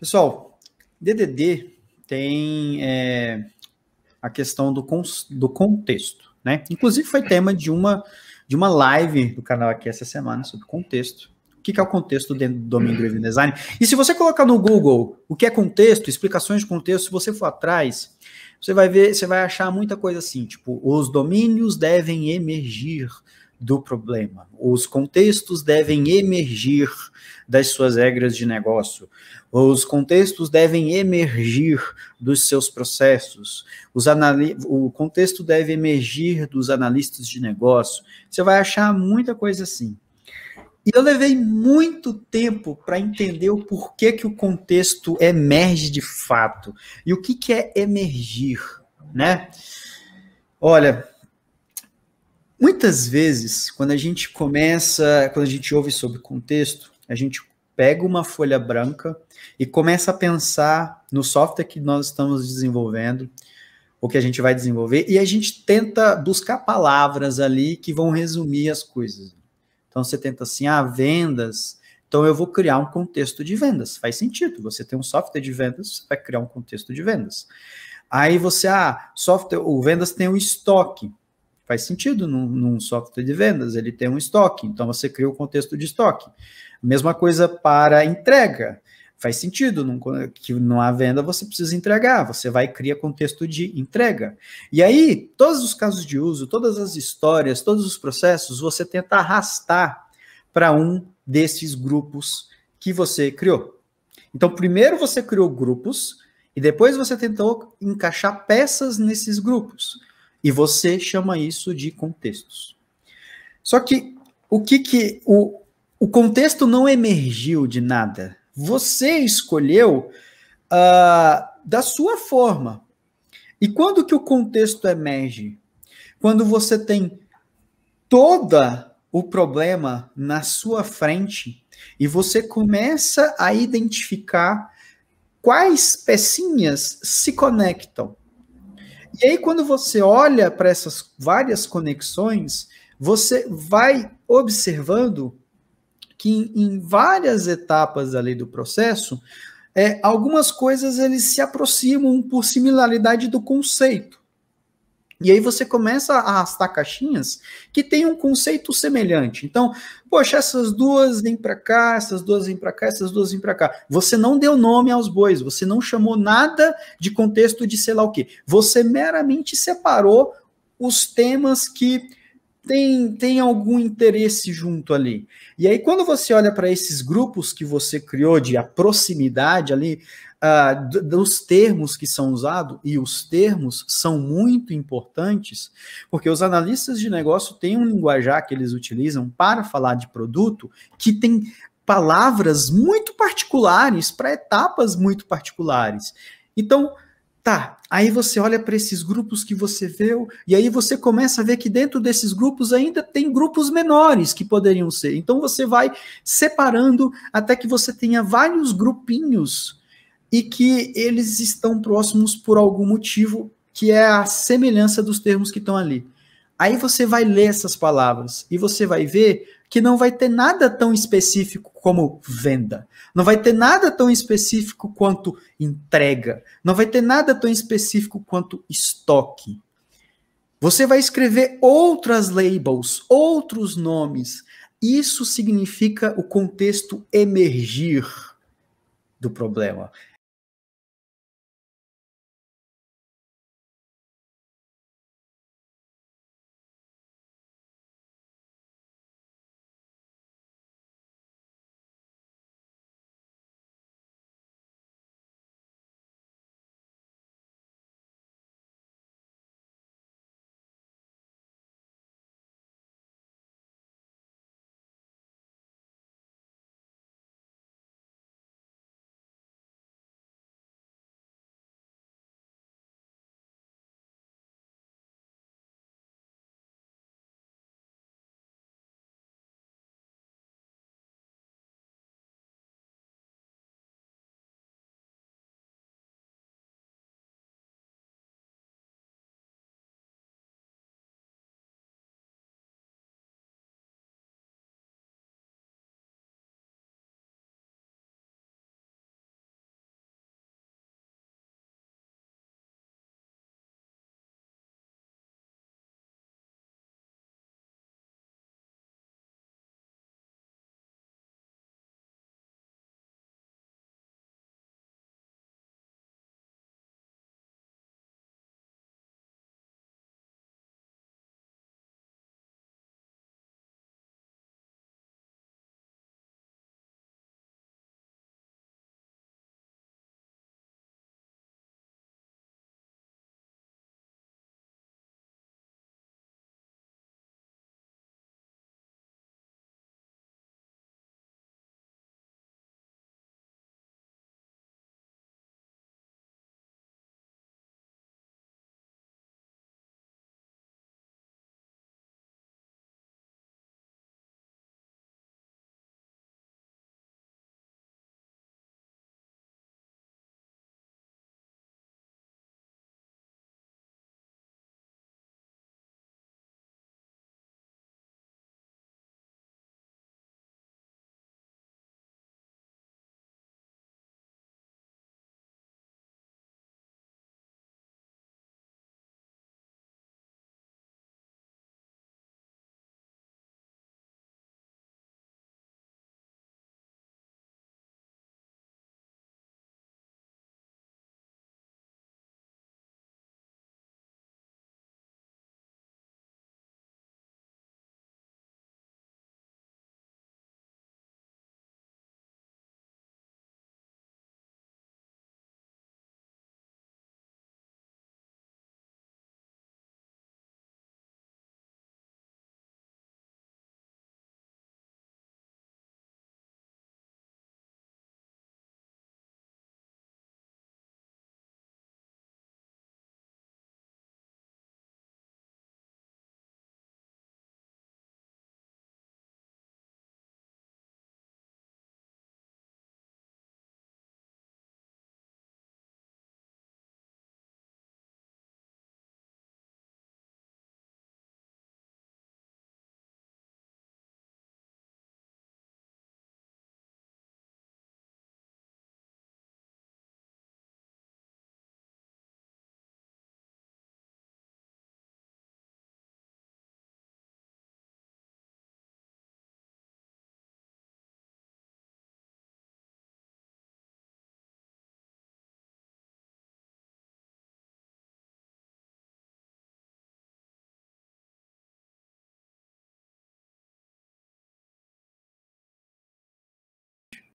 Pessoal, DDD tem é, a questão do, do contexto, né? Inclusive foi tema de uma de uma live do canal aqui essa semana sobre contexto. O que é o contexto dentro do domínio Driven Design? E se você colocar no Google o que é contexto, explicações de contexto, se você for atrás, você vai ver, você vai achar muita coisa assim, tipo, os domínios devem emergir do problema. Os contextos devem emergir das suas regras de negócio. Os contextos devem emergir dos seus processos. o contexto deve emergir dos analistas de negócio. Você vai achar muita coisa assim. E eu levei muito tempo para entender o porquê que o contexto emerge de fato. E o que, que é emergir, né? Olha, Muitas vezes, quando a gente começa, quando a gente ouve sobre contexto, a gente pega uma folha branca e começa a pensar no software que nós estamos desenvolvendo, o que a gente vai desenvolver, e a gente tenta buscar palavras ali que vão resumir as coisas. Então você tenta assim, ah, vendas. Então eu vou criar um contexto de vendas. Faz sentido. Você tem um software de vendas, você vai criar um contexto de vendas. Aí você, ah, software, o vendas tem o um estoque. Faz sentido num, num software de vendas, ele tem um estoque, então você cria o um contexto de estoque. Mesma coisa para entrega. Faz sentido, que não há venda, você precisa entregar, você vai criar contexto de entrega. E aí, todos os casos de uso, todas as histórias, todos os processos, você tenta arrastar para um desses grupos que você criou. Então, primeiro você criou grupos e depois você tentou encaixar peças nesses grupos. E você chama isso de contextos. Só que o que que o, o contexto não emergiu de nada. Você escolheu uh, da sua forma. E quando que o contexto emerge? Quando você tem toda o problema na sua frente e você começa a identificar quais pecinhas se conectam. E aí, quando você olha para essas várias conexões, você vai observando que em, em várias etapas ali do processo, é, algumas coisas eles se aproximam por similaridade do conceito. E aí você começa a arrastar caixinhas que tem um conceito semelhante. Então, poxa, essas duas vêm para cá, essas duas vêm para cá, essas duas vêm para cá. Você não deu nome aos bois, você não chamou nada de contexto de sei lá o quê. Você meramente separou os temas que tem, tem algum interesse junto ali. E aí, quando você olha para esses grupos que você criou de proximidade ali, ah, dos termos que são usados, e os termos são muito importantes, porque os analistas de negócio têm um linguajar que eles utilizam para falar de produto que tem palavras muito particulares para etapas muito particulares. Então, Tá, aí você olha para esses grupos que você viu, e aí você começa a ver que dentro desses grupos ainda tem grupos menores que poderiam ser. Então você vai separando até que você tenha vários grupinhos e que eles estão próximos por algum motivo, que é a semelhança dos termos que estão ali. Aí você vai ler essas palavras e você vai ver que não vai ter nada tão específico como venda, não vai ter nada tão específico quanto entrega, não vai ter nada tão específico quanto estoque. Você vai escrever outras labels, outros nomes. Isso significa o contexto emergir do problema.